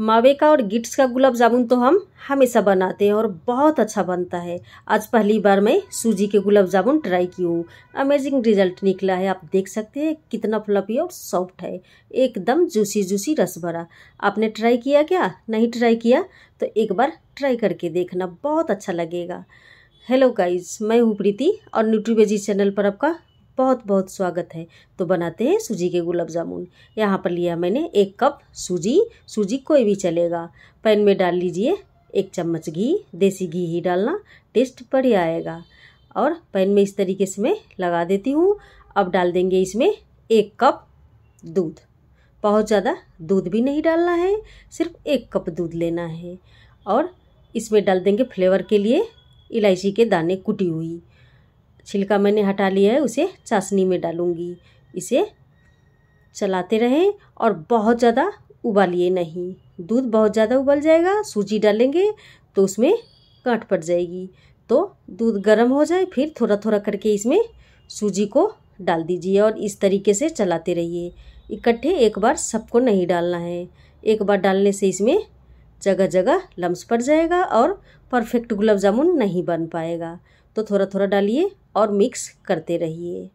मावे का और गिट्स का गुलाब जामुन तो हम हमेशा बनाते हैं और बहुत अच्छा बनता है आज पहली बार मैं सूजी के गुलाब जामुन ट्राई की हूँ अमेजिंग रिजल्ट निकला है आप देख सकते हैं कितना फ्लफी और सॉफ्ट है एकदम जूसी जूसी रस भरा आपने ट्राई किया क्या नहीं ट्राई किया तो एक बार ट्राई करके देखना बहुत अच्छा लगेगा हेलो गाइज मैं हूँ प्रीति और न्यूट्रीवेजी चैनल पर आपका बहुत बहुत स्वागत है तो बनाते हैं सूजी के गुलाब जामुन यहाँ पर लिया मैंने एक कप सूजी सूजी कोई भी चलेगा पैन में डाल लीजिए एक चम्मच घी देसी घी ही डालना टेस्ट बढ़िया आएगा और पैन में इस तरीके से मैं लगा देती हूँ अब डाल देंगे इसमें एक कप दूध बहुत ज़्यादा दूध भी नहीं डालना है सिर्फ एक कप दूध लेना है और इसमें डाल देंगे फ्लेवर के लिए इलायची के दाने कुटी हुई छिलका मैंने हटा लिया है उसे चाशनी में डालूँगी इसे चलाते रहें और बहुत ज़्यादा उबालिए नहीं दूध बहुत ज़्यादा उबल जाएगा सूजी डालेंगे तो उसमें काट पड़ जाएगी तो दूध गर्म हो जाए फिर थोड़ा थोड़ा करके इसमें सूजी को डाल दीजिए और इस तरीके से चलाते रहिए इकट्ठे एक बार सबको नहीं डालना है एक बार डालने से इसमें जगह जगह लम्स पड़ जाएगा और परफेक्ट गुलाब जामुन नहीं बन पाएगा तो थोड़ा थोड़ा डालिए और मिक्स करते रहिए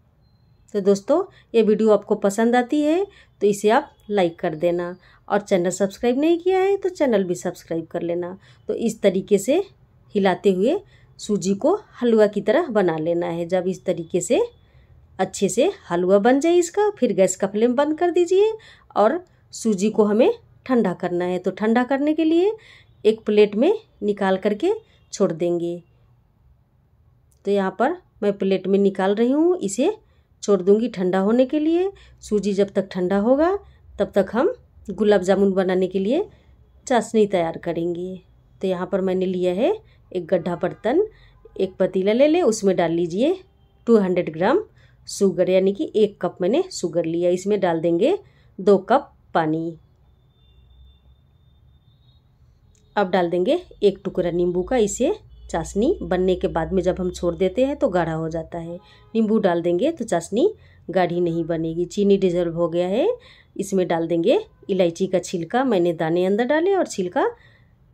तो दोस्तों ये वीडियो आपको पसंद आती है तो इसे आप लाइक कर देना और चैनल सब्सक्राइब नहीं किया है तो चैनल भी सब्सक्राइब कर लेना तो इस तरीके से हिलाते हुए सूजी को हलवा की तरह बना लेना है जब इस तरीके से अच्छे से हलवा बन जाए इसका फिर गैस का फ्लेम बंद कर दीजिए और सूजी को हमें ठंडा करना है तो ठंडा करने के लिए एक प्लेट में निकाल करके छोड़ देंगे तो यहाँ पर मैं प्लेट में निकाल रही हूँ इसे छोड़ दूँगी ठंडा होने के लिए सूजी जब तक ठंडा होगा तब तक हम गुलाब जामुन बनाने के लिए चाशनी तैयार करेंगे तो यहाँ पर मैंने लिया है एक गड्ढा बर्तन एक पतीला ले ले उसमें डाल लीजिए टू हंड्रेड ग्राम शुगर यानी कि एक कप मैंने शुगर लिया इसमें डाल देंगे दो कप पानी अब डाल देंगे एक टुकड़ा नींबू का इसे चाशनी बनने के बाद में जब हम छोड़ देते हैं तो गाढ़ा हो जाता है नींबू डाल देंगे तो चाशनी गाढ़ी नहीं बनेगी चीनी डिजर्व हो गया है इसमें डाल देंगे इलायची का छिलका मैंने दाने अंदर डाले और छिलका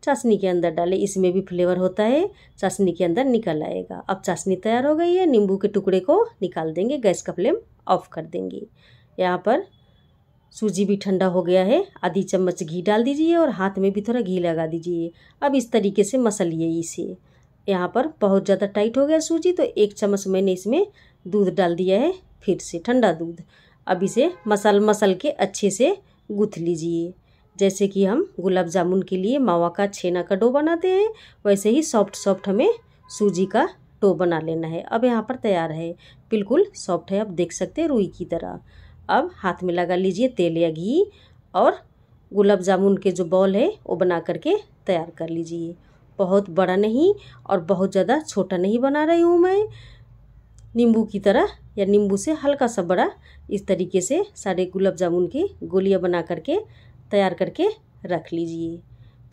चाशनी के अंदर डाले इसमें भी फ्लेवर होता है चाशनी के अंदर निकल आएगा अब चाशनी तैयार हो गई है नींबू के टुकड़े को निकाल देंगे गैस का फ्लेम ऑफ कर देंगे यहाँ पर सूजी भी ठंडा हो गया है आधी चम्मच घी डाल दीजिए और हाथ में भी थोड़ा घी लगा दीजिए अब इस तरीके से मसलिए इसे यहाँ पर बहुत ज़्यादा टाइट हो गया सूजी तो एक चम्मच मैंने इसमें दूध डाल दिया है फिर से ठंडा दूध अब इसे मसल मसल के अच्छे से गूँथ लीजिए जैसे कि हम गुलाब जामुन के लिए मावा का छेना का डो बनाते हैं वैसे ही सॉफ्ट सॉफ्ट हमें सूजी का टो बना लेना है अब यहाँ पर तैयार है बिल्कुल सॉफ्ट है आप देख सकते हैं रुई की तरह अब हाथ में लगा लीजिए तेल या घी और गुलाब जामुन के जो बॉल है वो बना करके तैयार कर लीजिए बहुत बड़ा नहीं और बहुत ज़्यादा छोटा नहीं बना रही हूँ मैं नींबू की तरह या नींबू से हल्का सा बड़ा इस तरीके से सारे गुलाब जामुन की गोलियाँ बना करके तैयार करके रख लीजिए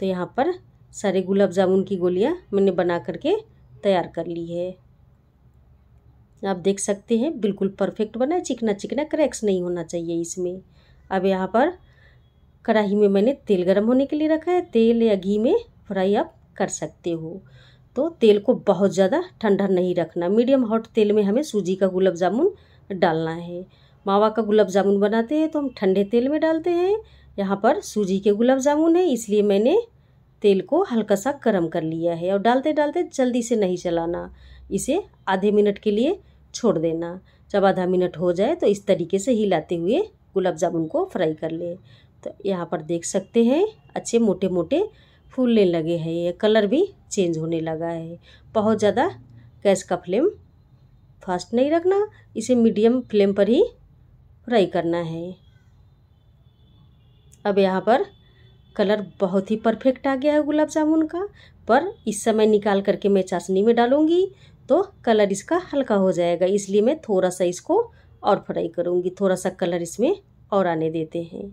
तो यहाँ पर सारे गुलाब जामुन की गोलियाँ मैंने बना करके तैयार कर ली है आप देख सकते हैं बिल्कुल परफेक्ट बना है चिकना चिकना क्रैक्स नहीं होना चाहिए इसमें अब यहाँ पर कढ़ाई में मैंने तेल गर्म होने के लिए रखा है तेल या घी में फ्राई आप कर सकते हो तो तेल को बहुत ज़्यादा ठंडा नहीं रखना मीडियम हॉट तेल में हमें सूजी का गुलाब जामुन डालना है मावा का गुलाब जामुन बनाते हैं तो हम ठंडे तेल में डालते हैं यहाँ पर सूजी के गुलाब जामुन है इसलिए मैंने तेल को हल्का सा गर्म कर लिया है और डालते डालते जल्दी से नहीं चलाना इसे आधे मिनट के लिए छोड़ देना जब आधा मिनट हो जाए तो इस तरीके से हिलाते हुए गुलाब जामुन को फ्राई कर ले तो यहाँ पर देख सकते हैं अच्छे मोटे मोटे फूलने लगे हैं ये कलर भी चेंज होने लगा है बहुत ज़्यादा गैस का फ्लेम फास्ट नहीं रखना इसे मीडियम फ्लेम पर ही फ्राई करना है अब यहाँ पर कलर बहुत ही परफेक्ट आ गया है गुलाब जामुन का पर इस समय निकाल करके मैं चाशनी में डालूँगी तो कलर इसका हल्का हो जाएगा इसलिए मैं थोड़ा सा इसको और फ्राई करूँगी थोड़ा सा कलर इसमें और आने देते हैं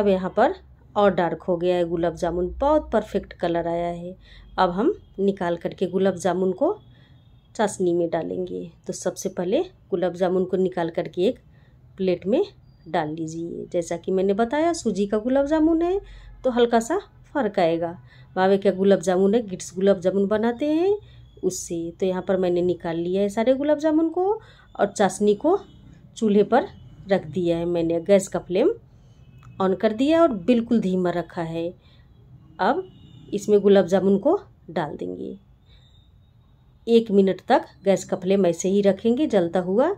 अब यहाँ पर और डार्क हो गया है गुलाब जामुन बहुत परफेक्ट कलर आया है अब हम निकाल करके गुलाब जामुन को चाशनी में डालेंगे तो सबसे पहले गुलाब जामुन को निकाल करके एक प्लेट में डाल लीजिए जैसा कि मैंने बताया सूजी का गुलाब जामुन है तो हल्का सा फ़र्क आएगा मावे का गुलाब जामुन है गिट्स गुलाब जामुन बनाते हैं उससे तो यहाँ पर मैंने निकाल लिया है सारे गुलाब जामुन को और चाशनी को चूल्हे पर रख दिया है मैंने गैस का फ्लेम ऑन कर दिया और बिल्कुल धीमा रखा है अब इसमें गुलाब जामुन को डाल देंगे एक मिनट तक गैस का फ्लेम ऐसे ही रखेंगे जलता हुआ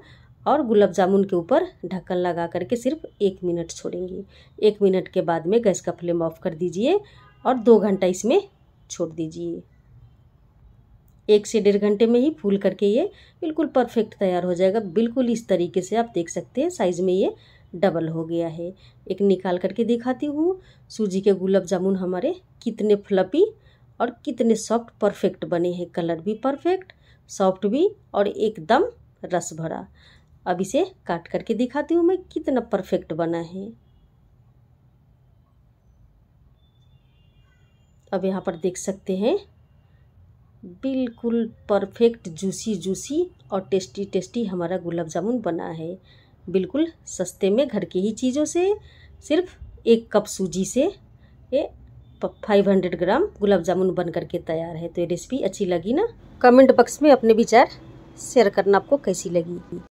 और गुलाब जामुन के ऊपर ढक्कन लगा करके सिर्फ एक मिनट छोड़ेंगे एक मिनट के बाद में गैस का फ्लेम ऑफ कर दीजिए और दो घंटा इसमें छोड़ दीजिए एक से डेढ़ घंटे में ही फूल करके ये बिल्कुल परफेक्ट तैयार हो जाएगा बिल्कुल इस तरीके से आप देख सकते हैं साइज़ में ये डबल हो गया है एक निकाल करके दिखाती हूँ सूजी के गुलाब जामुन हमारे कितने फ्लपी और कितने सॉफ्ट परफेक्ट बने हैं कलर भी परफेक्ट सॉफ्ट भी और एकदम रस भरा अब इसे काट करके दिखाती हूँ मैं कितना परफेक्ट बना है अब यहाँ पर देख सकते हैं बिल्कुल परफेक्ट जूसी जूसी और टेस्टी टेस्टी हमारा गुलाब जामुन बना है बिल्कुल सस्ते में घर की ही चीज़ों से सिर्फ एक कप सूजी से ये फाइव हंड्रेड ग्राम गुलाब जामुन बन करके तैयार है तो ये रेसिपी अच्छी लगी ना कमेंट बॉक्स में अपने विचार शेयर करना आपको कैसी लगी